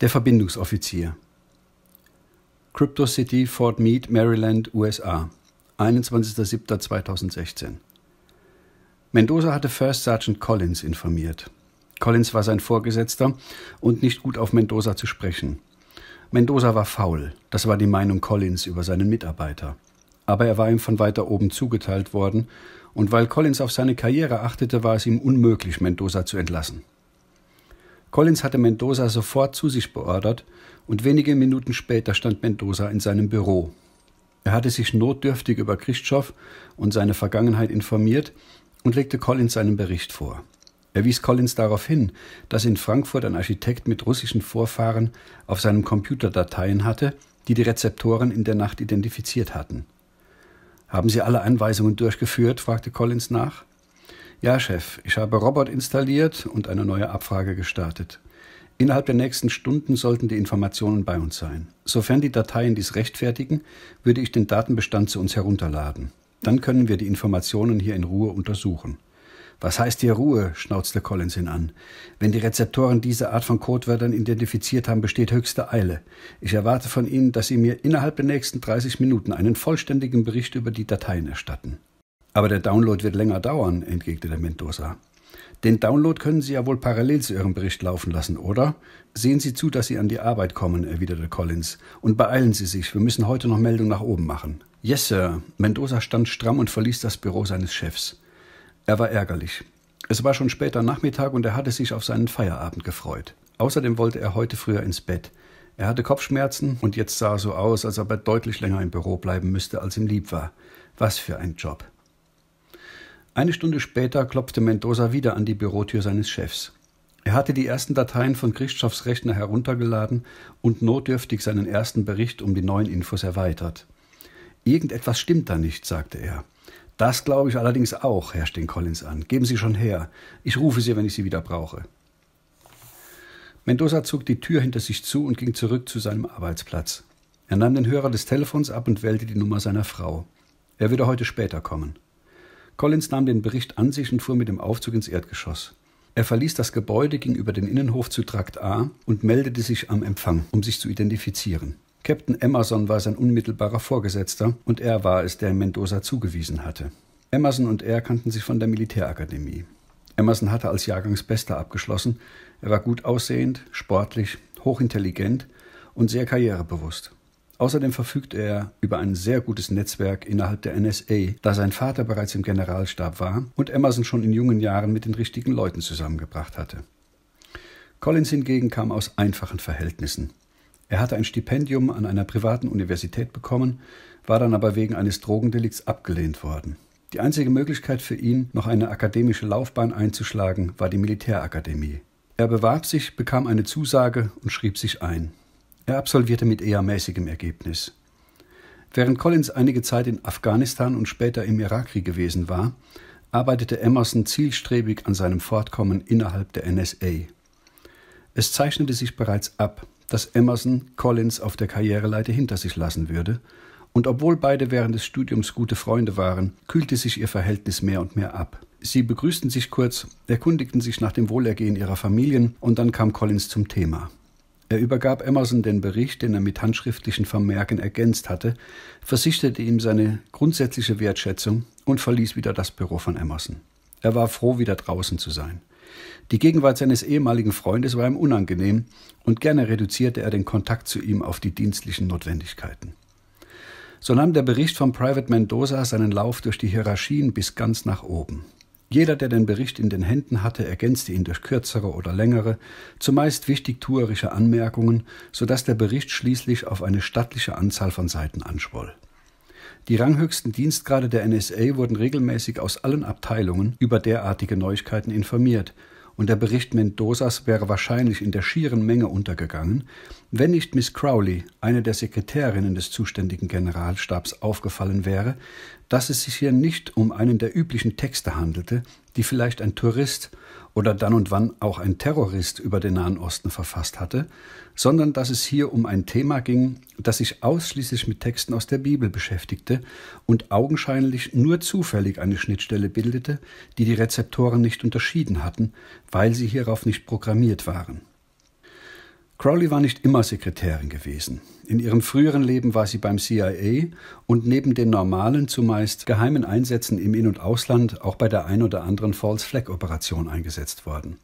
Der Verbindungsoffizier. Crypto City, Fort Meade, Maryland, USA. 21.07.2016. Mendoza hatte First Sergeant Collins informiert. Collins war sein Vorgesetzter und nicht gut auf Mendoza zu sprechen. Mendoza war faul, das war die Meinung Collins über seinen Mitarbeiter. Aber er war ihm von weiter oben zugeteilt worden, und weil Collins auf seine Karriere achtete, war es ihm unmöglich, Mendoza zu entlassen. Collins hatte Mendoza sofort zu sich beordert und wenige Minuten später stand Mendoza in seinem Büro. Er hatte sich notdürftig über Khrushchev und seine Vergangenheit informiert und legte Collins seinen Bericht vor. Er wies Collins darauf hin, dass in Frankfurt ein Architekt mit russischen Vorfahren auf seinem Computer Dateien hatte, die die Rezeptoren in der Nacht identifiziert hatten. Haben Sie alle Anweisungen durchgeführt? fragte Collins nach. Ja, Chef, ich habe Robot installiert und eine neue Abfrage gestartet. Innerhalb der nächsten Stunden sollten die Informationen bei uns sein. Sofern die Dateien dies rechtfertigen, würde ich den Datenbestand zu uns herunterladen. Dann können wir die Informationen hier in Ruhe untersuchen. Was heißt hier Ruhe? schnauzte Collins ihn an. Wenn die Rezeptoren diese Art von Codewörtern identifiziert haben, besteht höchste Eile. Ich erwarte von Ihnen, dass Sie mir innerhalb der nächsten 30 Minuten einen vollständigen Bericht über die Dateien erstatten. Aber der Download wird länger dauern, entgegnete Mendoza. Den Download können Sie ja wohl parallel zu Ihrem Bericht laufen lassen, oder? Sehen Sie zu, dass Sie an die Arbeit kommen, erwiderte Collins. Und beeilen Sie sich, wir müssen heute noch Meldung nach oben machen. Yes, Sir. Mendoza stand stramm und verließ das Büro seines Chefs. Er war ärgerlich. Es war schon später Nachmittag und er hatte sich auf seinen Feierabend gefreut. Außerdem wollte er heute früher ins Bett. Er hatte Kopfschmerzen und jetzt sah er so aus, als ob er deutlich länger im Büro bleiben müsste, als ihm lieb war. Was für ein Job. Eine Stunde später klopfte Mendoza wieder an die Bürotür seines Chefs. Er hatte die ersten Dateien von Christophs Rechner heruntergeladen und notdürftig seinen ersten Bericht um die neuen Infos erweitert. Irgendetwas stimmt da nicht, sagte er. Das glaube ich allerdings auch, herrschte den Collins an. Geben Sie schon her. Ich rufe Sie, wenn ich Sie wieder brauche. Mendoza zog die Tür hinter sich zu und ging zurück zu seinem Arbeitsplatz. Er nahm den Hörer des Telefons ab und wählte die Nummer seiner Frau. Er würde heute später kommen. Collins nahm den Bericht an sich und fuhr mit dem Aufzug ins Erdgeschoss. Er verließ das Gebäude, ging über den Innenhof zu Trakt A und meldete sich am Empfang, um sich zu identifizieren. Captain Emerson war sein unmittelbarer Vorgesetzter und er war es, der Mendoza zugewiesen hatte. Emerson und er kannten sich von der Militärakademie. Emerson hatte als Jahrgangsbester abgeschlossen. Er war gut aussehend, sportlich, hochintelligent und sehr karrierebewusst. Außerdem verfügt er über ein sehr gutes Netzwerk innerhalb der NSA, da sein Vater bereits im Generalstab war und Emerson schon in jungen Jahren mit den richtigen Leuten zusammengebracht hatte. Collins hingegen kam aus einfachen Verhältnissen. Er hatte ein Stipendium an einer privaten Universität bekommen, war dann aber wegen eines Drogendelikts abgelehnt worden. Die einzige Möglichkeit für ihn, noch eine akademische Laufbahn einzuschlagen, war die Militärakademie. Er bewarb sich, bekam eine Zusage und schrieb sich ein. Er absolvierte mit eher mäßigem Ergebnis. Während Collins einige Zeit in Afghanistan und später im Irakkrieg gewesen war, arbeitete Emerson zielstrebig an seinem Fortkommen innerhalb der NSA. Es zeichnete sich bereits ab, dass Emerson Collins auf der Karriereleite hinter sich lassen würde, und obwohl beide während des Studiums gute Freunde waren, kühlte sich ihr Verhältnis mehr und mehr ab. Sie begrüßten sich kurz, erkundigten sich nach dem Wohlergehen ihrer Familien und dann kam Collins zum Thema. Er übergab Emerson den Bericht, den er mit handschriftlichen Vermerken ergänzt hatte, versicherte ihm seine grundsätzliche Wertschätzung und verließ wieder das Büro von Emerson. Er war froh, wieder draußen zu sein. Die Gegenwart seines ehemaligen Freundes war ihm unangenehm, und gerne reduzierte er den Kontakt zu ihm auf die dienstlichen Notwendigkeiten. So nahm der Bericht von Private Mendoza seinen Lauf durch die Hierarchien bis ganz nach oben. Jeder, der den Bericht in den Händen hatte, ergänzte ihn durch kürzere oder längere, zumeist wichtigtuerische Anmerkungen, so dass der Bericht schließlich auf eine stattliche Anzahl von Seiten anschwoll. Die ranghöchsten Dienstgrade der NSA wurden regelmäßig aus allen Abteilungen über derartige Neuigkeiten informiert, und der Bericht Mendozas wäre wahrscheinlich in der schieren Menge untergegangen, wenn nicht Miss Crowley, eine der Sekretärinnen des zuständigen Generalstabs, aufgefallen wäre, dass es sich hier nicht um einen der üblichen Texte handelte, die vielleicht ein Tourist oder dann und wann auch ein Terrorist über den Nahen Osten verfasst hatte, sondern dass es hier um ein Thema ging, das sich ausschließlich mit Texten aus der Bibel beschäftigte und augenscheinlich nur zufällig eine Schnittstelle bildete, die die Rezeptoren nicht unterschieden hatten, weil sie hierauf nicht programmiert waren. Crowley war nicht immer Sekretärin gewesen. In ihrem früheren Leben war sie beim CIA und neben den normalen, zumeist geheimen Einsätzen im In- und Ausland auch bei der ein oder anderen False Flag Operation eingesetzt worden.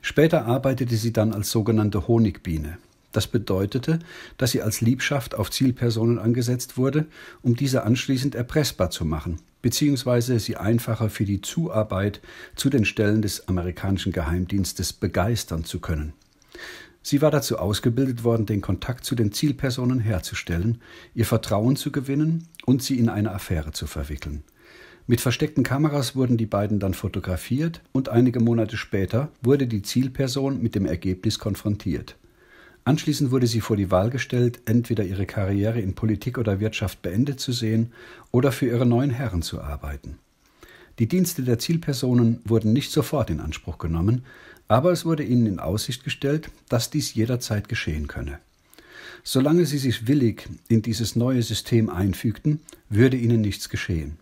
Später arbeitete sie dann als sogenannte Honigbiene. Das bedeutete, dass sie als Liebschaft auf Zielpersonen angesetzt wurde, um diese anschließend erpressbar zu machen, beziehungsweise sie einfacher für die Zuarbeit zu den Stellen des amerikanischen Geheimdienstes begeistern zu können. Sie war dazu ausgebildet worden, den Kontakt zu den Zielpersonen herzustellen, ihr Vertrauen zu gewinnen und sie in eine Affäre zu verwickeln. Mit versteckten Kameras wurden die beiden dann fotografiert und einige Monate später wurde die Zielperson mit dem Ergebnis konfrontiert. Anschließend wurde sie vor die Wahl gestellt, entweder ihre Karriere in Politik oder Wirtschaft beendet zu sehen oder für ihre neuen Herren zu arbeiten. Die Dienste der Zielpersonen wurden nicht sofort in Anspruch genommen, aber es wurde ihnen in Aussicht gestellt, dass dies jederzeit geschehen könne. Solange sie sich willig in dieses neue System einfügten, würde ihnen nichts geschehen.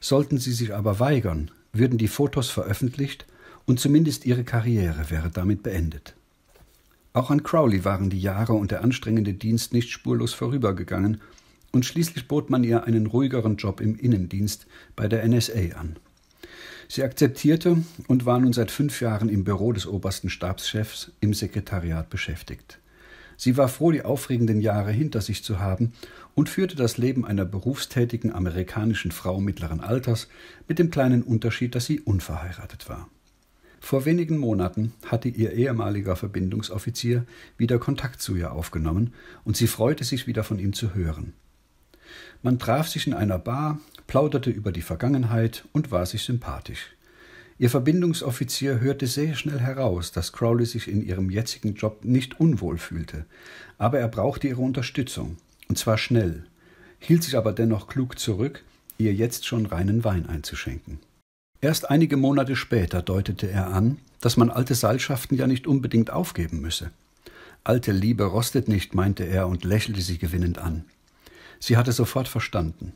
Sollten sie sich aber weigern, würden die Fotos veröffentlicht und zumindest ihre Karriere wäre damit beendet. Auch an Crowley waren die Jahre und der anstrengende Dienst nicht spurlos vorübergegangen, und schließlich bot man ihr einen ruhigeren Job im Innendienst bei der NSA an. Sie akzeptierte und war nun seit fünf Jahren im Büro des obersten Stabschefs im Sekretariat beschäftigt. Sie war froh, die aufregenden Jahre hinter sich zu haben und führte das Leben einer berufstätigen amerikanischen Frau mittleren Alters mit dem kleinen Unterschied, dass sie unverheiratet war. Vor wenigen Monaten hatte ihr ehemaliger Verbindungsoffizier wieder Kontakt zu ihr aufgenommen und sie freute sich wieder von ihm zu hören. Man traf sich in einer Bar, plauderte über die Vergangenheit und war sich sympathisch. Ihr Verbindungsoffizier hörte sehr schnell heraus, dass Crowley sich in ihrem jetzigen Job nicht unwohl fühlte, aber er brauchte ihre Unterstützung, und zwar schnell, hielt sich aber dennoch klug zurück, ihr jetzt schon reinen Wein einzuschenken. Erst einige Monate später deutete er an, dass man alte Seilschaften ja nicht unbedingt aufgeben müsse. Alte Liebe rostet nicht, meinte er und lächelte sie gewinnend an. Sie hatte sofort verstanden.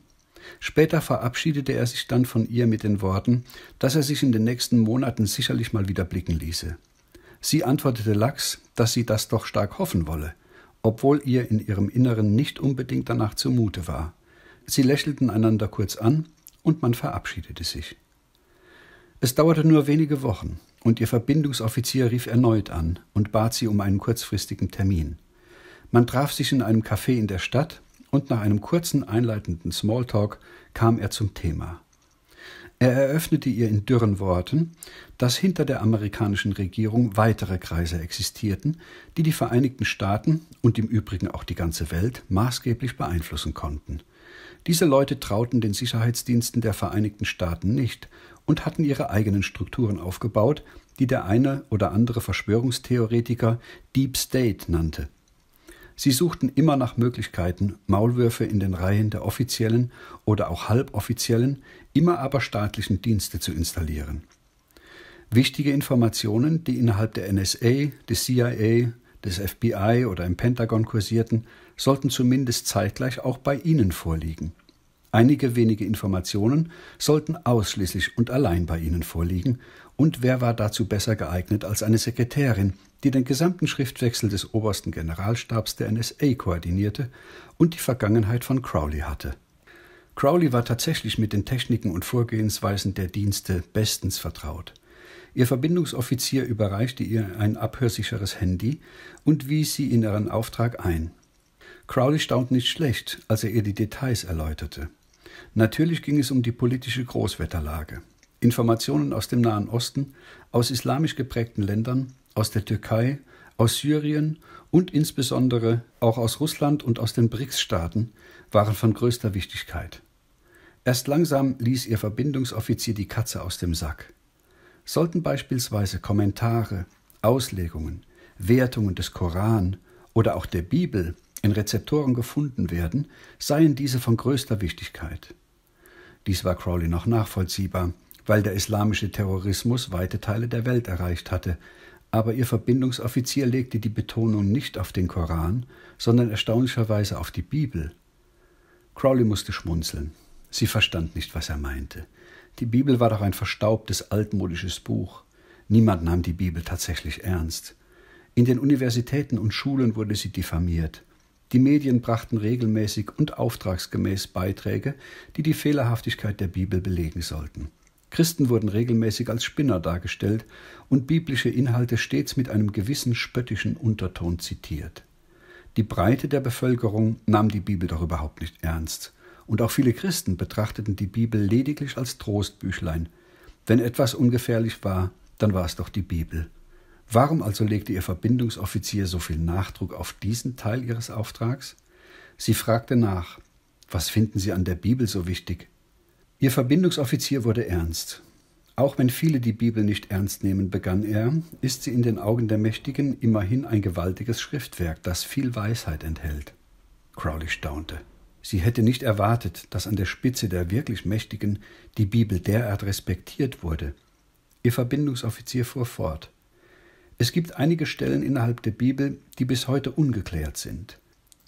Später verabschiedete er sich dann von ihr mit den Worten, dass er sich in den nächsten Monaten sicherlich mal wieder blicken ließe. Sie antwortete lax, dass sie das doch stark hoffen wolle, obwohl ihr in ihrem Inneren nicht unbedingt danach zumute war. Sie lächelten einander kurz an und man verabschiedete sich. Es dauerte nur wenige Wochen und ihr Verbindungsoffizier rief erneut an und bat sie um einen kurzfristigen Termin. Man traf sich in einem Café in der Stadt und nach einem kurzen einleitenden Smalltalk kam er zum Thema. Er eröffnete ihr in dürren Worten, dass hinter der amerikanischen Regierung weitere Kreise existierten, die die Vereinigten Staaten und im Übrigen auch die ganze Welt maßgeblich beeinflussen konnten. Diese Leute trauten den Sicherheitsdiensten der Vereinigten Staaten nicht und hatten ihre eigenen Strukturen aufgebaut, die der eine oder andere Verschwörungstheoretiker Deep State nannte Sie suchten immer nach Möglichkeiten, Maulwürfe in den Reihen der offiziellen oder auch halboffiziellen, immer aber staatlichen Dienste zu installieren. Wichtige Informationen, die innerhalb der NSA, des CIA, des FBI oder im Pentagon kursierten, sollten zumindest zeitgleich auch bei ihnen vorliegen. Einige wenige Informationen sollten ausschließlich und allein bei ihnen vorliegen, und wer war dazu besser geeignet als eine Sekretärin, die den gesamten Schriftwechsel des obersten Generalstabs der NSA koordinierte und die Vergangenheit von Crowley hatte. Crowley war tatsächlich mit den Techniken und Vorgehensweisen der Dienste bestens vertraut. Ihr Verbindungsoffizier überreichte ihr ein abhörsicheres Handy und wies sie in ihren Auftrag ein. Crowley staunt nicht schlecht, als er ihr die Details erläuterte. Natürlich ging es um die politische Großwetterlage. Informationen aus dem Nahen Osten, aus islamisch geprägten Ländern aus der Türkei, aus Syrien und insbesondere auch aus Russland und aus den BRICS-Staaten waren von größter Wichtigkeit. Erst langsam ließ ihr Verbindungsoffizier die Katze aus dem Sack. Sollten beispielsweise Kommentare, Auslegungen, Wertungen des Koran oder auch der Bibel in Rezeptoren gefunden werden, seien diese von größter Wichtigkeit. Dies war Crowley noch nachvollziehbar, weil der islamische Terrorismus weite Teile der Welt erreicht hatte, aber ihr Verbindungsoffizier legte die Betonung nicht auf den Koran, sondern erstaunlicherweise auf die Bibel. Crowley musste schmunzeln. Sie verstand nicht, was er meinte. Die Bibel war doch ein verstaubtes, altmodisches Buch. Niemand nahm die Bibel tatsächlich ernst. In den Universitäten und Schulen wurde sie diffamiert. Die Medien brachten regelmäßig und auftragsgemäß Beiträge, die die Fehlerhaftigkeit der Bibel belegen sollten. Christen wurden regelmäßig als Spinner dargestellt und biblische Inhalte stets mit einem gewissen spöttischen Unterton zitiert. Die Breite der Bevölkerung nahm die Bibel doch überhaupt nicht ernst, und auch viele Christen betrachteten die Bibel lediglich als Trostbüchlein. Wenn etwas ungefährlich war, dann war es doch die Bibel. Warum also legte ihr Verbindungsoffizier so viel Nachdruck auf diesen Teil ihres Auftrags? Sie fragte nach, was finden Sie an der Bibel so wichtig? Ihr Verbindungsoffizier wurde ernst. Auch wenn viele die Bibel nicht ernst nehmen, begann er, ist sie in den Augen der Mächtigen immerhin ein gewaltiges Schriftwerk, das viel Weisheit enthält. Crowley staunte. Sie hätte nicht erwartet, dass an der Spitze der wirklich Mächtigen die Bibel derart respektiert wurde. Ihr Verbindungsoffizier fuhr fort. Es gibt einige Stellen innerhalb der Bibel, die bis heute ungeklärt sind.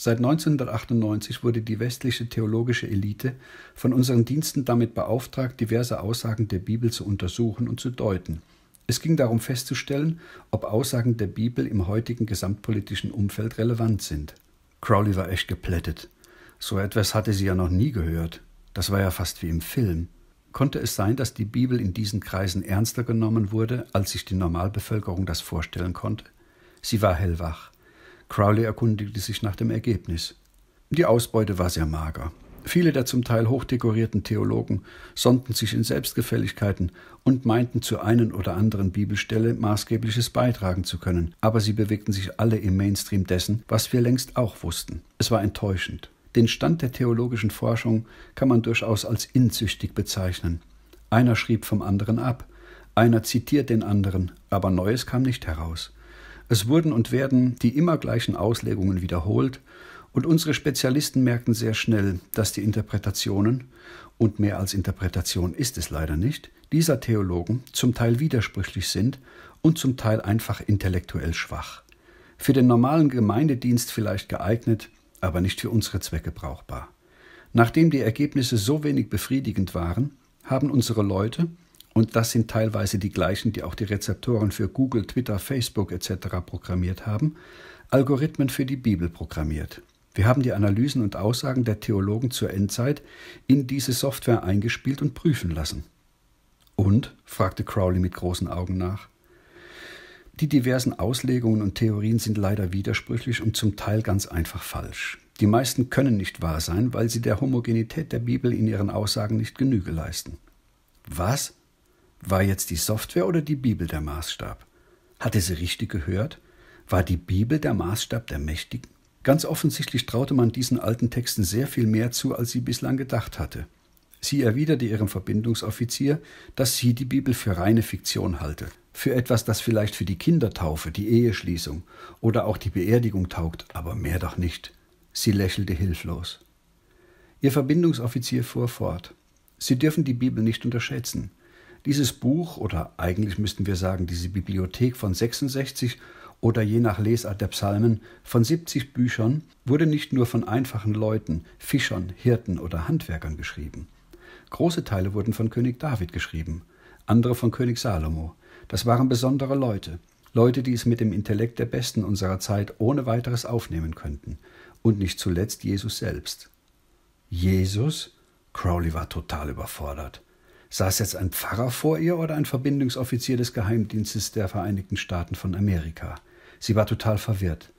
Seit 1998 wurde die westliche theologische Elite von unseren Diensten damit beauftragt, diverse Aussagen der Bibel zu untersuchen und zu deuten. Es ging darum festzustellen, ob Aussagen der Bibel im heutigen gesamtpolitischen Umfeld relevant sind. Crowley war echt geplättet. So etwas hatte sie ja noch nie gehört. Das war ja fast wie im Film. Konnte es sein, dass die Bibel in diesen Kreisen ernster genommen wurde, als sich die Normalbevölkerung das vorstellen konnte? Sie war hellwach. Crowley erkundigte sich nach dem Ergebnis. Die Ausbeute war sehr mager. Viele der zum Teil hochdekorierten Theologen sonnten sich in Selbstgefälligkeiten und meinten zur einen oder anderen Bibelstelle maßgebliches beitragen zu können, aber sie bewegten sich alle im Mainstream dessen, was wir längst auch wussten. Es war enttäuschend. Den Stand der theologischen Forschung kann man durchaus als inzüchtig bezeichnen. Einer schrieb vom anderen ab, einer zitiert den anderen, aber Neues kam nicht heraus. Es wurden und werden die immer gleichen Auslegungen wiederholt, und unsere Spezialisten merkten sehr schnell, dass die Interpretationen, und mehr als Interpretation ist es leider nicht, dieser Theologen zum Teil widersprüchlich sind und zum Teil einfach intellektuell schwach. Für den normalen Gemeindedienst vielleicht geeignet, aber nicht für unsere Zwecke brauchbar. Nachdem die Ergebnisse so wenig befriedigend waren, haben unsere Leute, und das sind teilweise die gleichen, die auch die Rezeptoren für Google, Twitter, Facebook etc. programmiert haben, Algorithmen für die Bibel programmiert. Wir haben die Analysen und Aussagen der Theologen zur Endzeit in diese Software eingespielt und prüfen lassen. Und? fragte Crowley mit großen Augen nach. Die diversen Auslegungen und Theorien sind leider widersprüchlich und zum Teil ganz einfach falsch. Die meisten können nicht wahr sein, weil sie der Homogenität der Bibel in ihren Aussagen nicht Genüge leisten. Was? War jetzt die Software oder die Bibel der Maßstab? Hatte sie richtig gehört? War die Bibel der Maßstab der Mächtigen? Ganz offensichtlich traute man diesen alten Texten sehr viel mehr zu, als sie bislang gedacht hatte. Sie erwiderte ihrem Verbindungsoffizier, dass sie die Bibel für reine Fiktion halte, für etwas, das vielleicht für die Kindertaufe, die Eheschließung oder auch die Beerdigung taugt, aber mehr doch nicht. Sie lächelte hilflos. Ihr Verbindungsoffizier fuhr fort. Sie dürfen die Bibel nicht unterschätzen. Dieses Buch oder eigentlich müssten wir sagen diese Bibliothek von 66 oder je nach Lesart der Psalmen von 70 Büchern wurde nicht nur von einfachen Leuten, Fischern, Hirten oder Handwerkern geschrieben. Große Teile wurden von König David geschrieben, andere von König Salomo. Das waren besondere Leute, Leute, die es mit dem Intellekt der Besten unserer Zeit ohne weiteres aufnehmen könnten, und nicht zuletzt Jesus selbst. Jesus? Crowley war total überfordert. Saß jetzt ein Pfarrer vor ihr oder ein Verbindungsoffizier des Geheimdienstes der Vereinigten Staaten von Amerika? Sie war total verwirrt.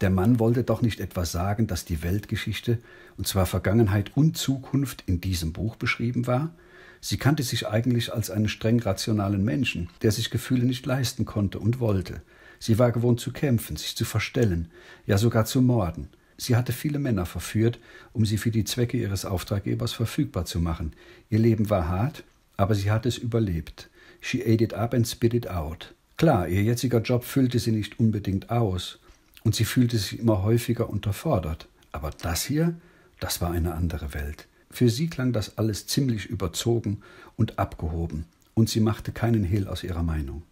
Der Mann wollte doch nicht etwas sagen, dass die Weltgeschichte, und zwar Vergangenheit und Zukunft, in diesem Buch beschrieben war? Sie kannte sich eigentlich als einen streng rationalen Menschen, der sich Gefühle nicht leisten konnte und wollte. Sie war gewohnt zu kämpfen, sich zu verstellen, ja sogar zu morden. Sie hatte viele Männer verführt, um sie für die Zwecke ihres Auftraggebers verfügbar zu machen. Ihr Leben war hart, aber sie hat es überlebt. She ate it up and spit it out. Klar, ihr jetziger Job füllte sie nicht unbedingt aus und sie fühlte sich immer häufiger unterfordert. Aber das hier, das war eine andere Welt. Für sie klang das alles ziemlich überzogen und abgehoben und sie machte keinen Hehl aus ihrer Meinung.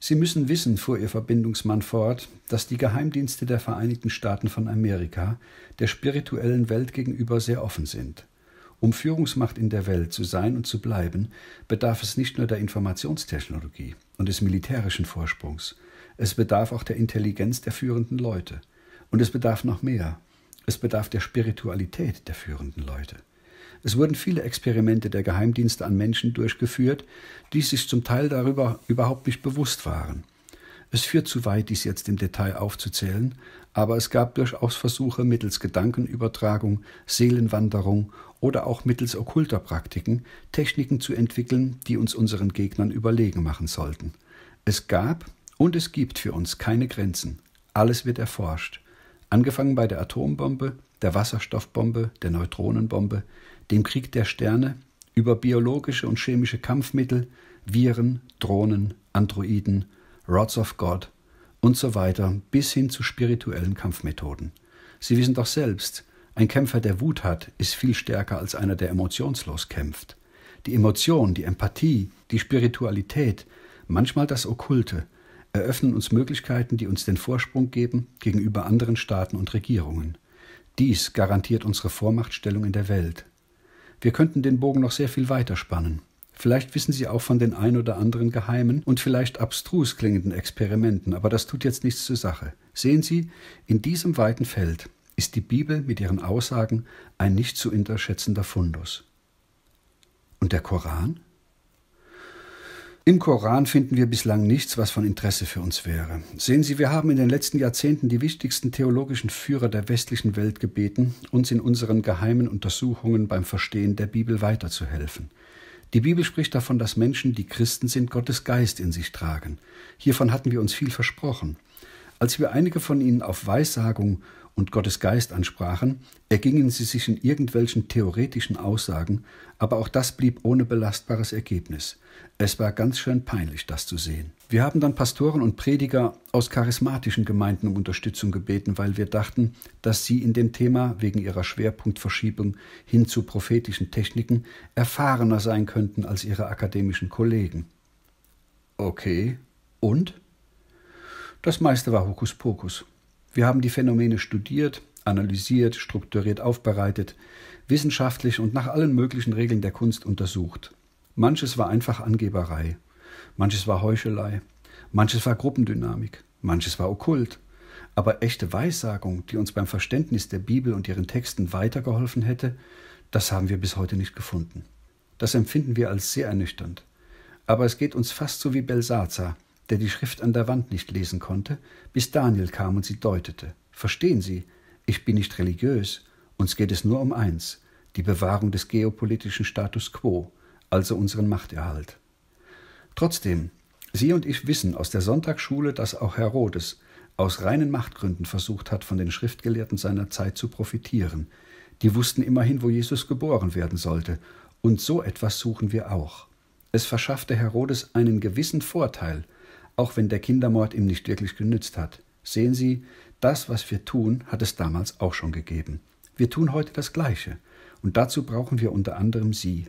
Sie müssen wissen, fuhr ihr Verbindungsmann fort, dass die Geheimdienste der Vereinigten Staaten von Amerika der spirituellen Welt gegenüber sehr offen sind. Um Führungsmacht in der Welt zu sein und zu bleiben, bedarf es nicht nur der Informationstechnologie und des militärischen Vorsprungs, es bedarf auch der Intelligenz der führenden Leute. Und es bedarf noch mehr. Es bedarf der Spiritualität der führenden Leute. Es wurden viele Experimente der Geheimdienste an Menschen durchgeführt, die sich zum Teil darüber überhaupt nicht bewusst waren. Es führt zu weit, dies jetzt im Detail aufzuzählen, aber es gab durchaus Versuche mittels Gedankenübertragung, Seelenwanderung oder auch mittels okkulter Praktiken Techniken zu entwickeln, die uns unseren Gegnern überlegen machen sollten. Es gab und es gibt für uns keine Grenzen. Alles wird erforscht. Angefangen bei der Atombombe, der Wasserstoffbombe, der Neutronenbombe, dem Krieg der Sterne, über biologische und chemische Kampfmittel, Viren, Drohnen, Androiden Rods of God und so weiter bis hin zu spirituellen Kampfmethoden. Sie wissen doch selbst, ein Kämpfer, der Wut hat, ist viel stärker als einer, der emotionslos kämpft. Die Emotion, die Empathie, die Spiritualität, manchmal das Okkulte, eröffnen uns Möglichkeiten, die uns den Vorsprung geben gegenüber anderen Staaten und Regierungen. Dies garantiert unsere Vormachtstellung in der Welt. Wir könnten den Bogen noch sehr viel weiter spannen. Vielleicht wissen Sie auch von den ein oder anderen geheimen und vielleicht abstrus klingenden Experimenten, aber das tut jetzt nichts zur Sache. Sehen Sie, in diesem weiten Feld ist die Bibel mit ihren Aussagen ein nicht zu unterschätzender Fundus. Und der Koran? Im Koran finden wir bislang nichts, was von Interesse für uns wäre. Sehen Sie, wir haben in den letzten Jahrzehnten die wichtigsten theologischen Führer der westlichen Welt gebeten, uns in unseren geheimen Untersuchungen beim Verstehen der Bibel weiterzuhelfen. Die Bibel spricht davon, dass Menschen, die Christen sind, Gottes Geist in sich tragen. Hiervon hatten wir uns viel versprochen. Als wir einige von ihnen auf Weissagung und Gottes Geist ansprachen, ergingen sie sich in irgendwelchen theoretischen Aussagen, aber auch das blieb ohne belastbares Ergebnis. Es war ganz schön peinlich, das zu sehen. Wir haben dann Pastoren und Prediger aus charismatischen Gemeinden um Unterstützung gebeten, weil wir dachten, dass sie in dem Thema wegen ihrer Schwerpunktverschiebung hin zu prophetischen Techniken erfahrener sein könnten als ihre akademischen Kollegen. Okay, und? Das meiste war Hokuspokus. Wir haben die Phänomene studiert, analysiert, strukturiert aufbereitet, wissenschaftlich und nach allen möglichen Regeln der Kunst untersucht. Manches war einfach Angeberei, manches war Heuchelei, manches war Gruppendynamik, manches war okkult. Aber echte Weissagung, die uns beim Verständnis der Bibel und ihren Texten weitergeholfen hätte, das haben wir bis heute nicht gefunden. Das empfinden wir als sehr ernüchternd. Aber es geht uns fast so wie Belsazar, der die Schrift an der Wand nicht lesen konnte, bis Daniel kam und sie deutete. Verstehen Sie, ich bin nicht religiös, uns geht es nur um eins, die Bewahrung des geopolitischen Status quo, also unseren Machterhalt. Trotzdem, Sie und ich wissen aus der Sonntagsschule, dass auch Herodes aus reinen Machtgründen versucht hat, von den Schriftgelehrten seiner Zeit zu profitieren. Die wussten immerhin, wo Jesus geboren werden sollte, und so etwas suchen wir auch. Es verschaffte Herodes einen gewissen Vorteil, auch wenn der Kindermord ihm nicht wirklich genützt hat. Sehen Sie, das, was wir tun, hat es damals auch schon gegeben. Wir tun heute das Gleiche. Und dazu brauchen wir unter anderem Sie.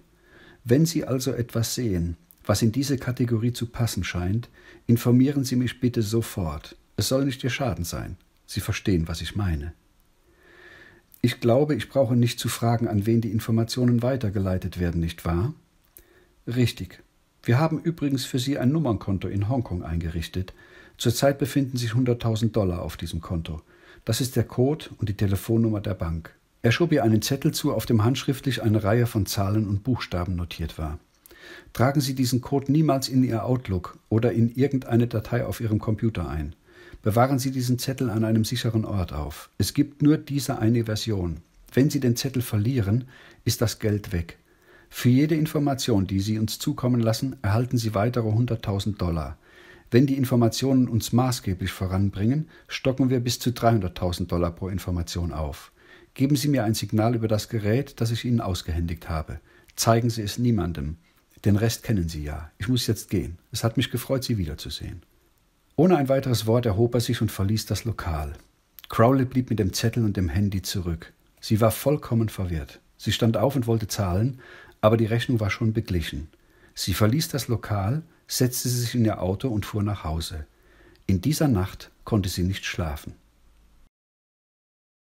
Wenn Sie also etwas sehen, was in diese Kategorie zu passen scheint, informieren Sie mich bitte sofort. Es soll nicht Ihr Schaden sein. Sie verstehen, was ich meine. Ich glaube, ich brauche nicht zu fragen, an wen die Informationen weitergeleitet werden, nicht wahr? Richtig. Wir haben übrigens für Sie ein Nummernkonto in Hongkong eingerichtet. Zurzeit befinden sich 100.000 Dollar auf diesem Konto. Das ist der Code und die Telefonnummer der Bank. Er schob ihr einen Zettel zu, auf dem handschriftlich eine Reihe von Zahlen und Buchstaben notiert war. Tragen Sie diesen Code niemals in Ihr Outlook oder in irgendeine Datei auf Ihrem Computer ein. Bewahren Sie diesen Zettel an einem sicheren Ort auf. Es gibt nur diese eine Version. Wenn Sie den Zettel verlieren, ist das Geld weg. Für jede Information, die Sie uns zukommen lassen, erhalten Sie weitere 100.000 Dollar. Wenn die Informationen uns maßgeblich voranbringen, stocken wir bis zu 300.000 Dollar pro Information auf. Geben Sie mir ein Signal über das Gerät, das ich Ihnen ausgehändigt habe. Zeigen Sie es niemandem. Den Rest kennen Sie ja. Ich muss jetzt gehen. Es hat mich gefreut, Sie wiederzusehen. Ohne ein weiteres Wort erhob er sich und verließ das Lokal. Crowley blieb mit dem Zettel und dem Handy zurück. Sie war vollkommen verwirrt. Sie stand auf und wollte zahlen, aber die Rechnung war schon beglichen. Sie verließ das Lokal, setzte sich in ihr Auto und fuhr nach Hause. In dieser Nacht konnte sie nicht schlafen.